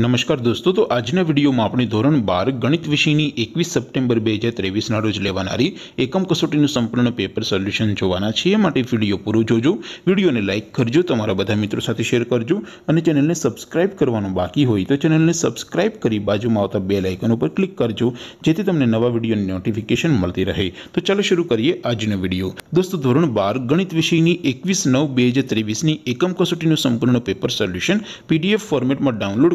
નમસ્કાર દોસ્તો તો આજના વિડીયોમાં આપણે ધોરણ બાર ગણિત વિષયની એકવીસ સપ્ટેમ્બર બે હજાર ત્રેવીસના રોજ લેવાનારી એકમ કસોટીનું સંપૂર્ણ પેપર સોલ્યુશન જોવાના છે એ માટે વિડીયો પૂરો જોજો વિડીયોને લાઇક કરજો તમારા બધા મિત્રો સાથે શેર કરજો અને ચેનલને સબસ્ક્રાઇબ કરવાનું બાકી હોય તો ચેનલને સબસ્ક્રાઇબ કરી બાજુમાં આવતા બે લાઇકન ઉપર ક્લિક કરજો જેથી તમને નવા વિડીયોની નોટિફિકેશન મળતી રહે તો ચાલો શરૂ કરીએ આજનો વિડીયો દોસ્તો ધોરણ બાર ગણિત વિષયની એકવીસ નવ બે હજાર ત્રેવીસની એકમ કસોટીનું સંપૂર્ણ પેપર સોલ્યુશન પીડીએફ ફોર્મેટમાં ડાઉનલોડ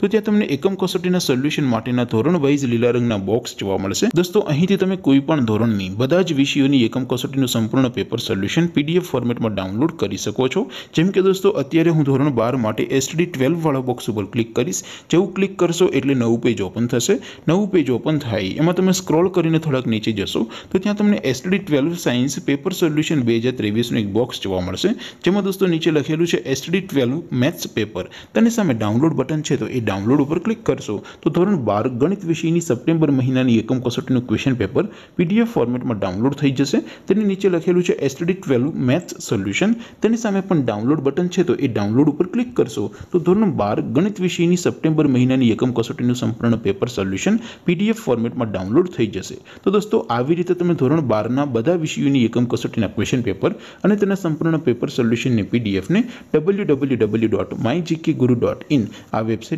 તો જે તમે એકમ કોસોટીના સોલ્યુશન મોડરના ધોરણ વાઇઝ લીલા રંગના બોક્સ જોવા મળશે દોસ્તો અહીંથી તમે કોઈ પણ ધોરણની બધા જ વિષયોની એકમ કોસોટીનું સંપૂર્ણ પેપર સોલ્યુશન પીડીએફ ફોર્મેટમાં ડાઉનલોડ કરી શકો છો જેમ કે દોસ્તો અત્યારે હું ધોરણ 12 માટે STD 12 વાળો બોક્સ ઉપર ક્લિક કરશો જેવું ક્લિક કરશો એટલે નવું પેજ ઓપન થશે નવું પેજ ઓપન થાય એમાં તમે સ્ક્રોલ કરીને થોડક નીચે જશો તો ત્યાં તમને STD 12 નું સાયન્સ પેપર સોલ્યુશન 2023 નું એક બોક્સ જોવા મળશે જેમાં દોસ્તો નીચે લખેલું છે STD 12 નું મેથ્સ પેપર તેની સામે ડાઉનલોડ બટન છે ઈ ડાઉનલોડ ઉપર ક્લિક કરશો તો ધોરણ 12 ગણિત વિષયની સપ્ટેમ્બર મહિનાની એકમ કસોટીનું ક્વેશ્ચન પેપર પીડીએફ ફોર્મેટમાં ડાઉનલોડ થઈ જશે તેની નીચે લખેલું છે STD 12 मैथ्स સોલ્યુશન તેની સામે પણ ડાઉનલોડ બટન છે તો એ ડાઉનલોડ ઉપર ક્લિક કરશો તો ધોરણ 12 ગણિત વિષયની સપ્ટેમ્બર મહિનાની એકમ કસોટીનું સંપૂર્ણ પેપર સોલ્યુશન પીડીએફ ફોર્મેટમાં ડાઉનલોડ થઈ જશે તો દોસ્તો આવી રીતે તમે ધોરણ 12 ના બધા વિષયોની એકમ કસોટીના ક્વેશ્ચન પેપર અને તેના સંપૂર્ણ પેપર સોલ્યુશન ને પીડીએફ ને www.mygkguru.in આ વેબસાઈટ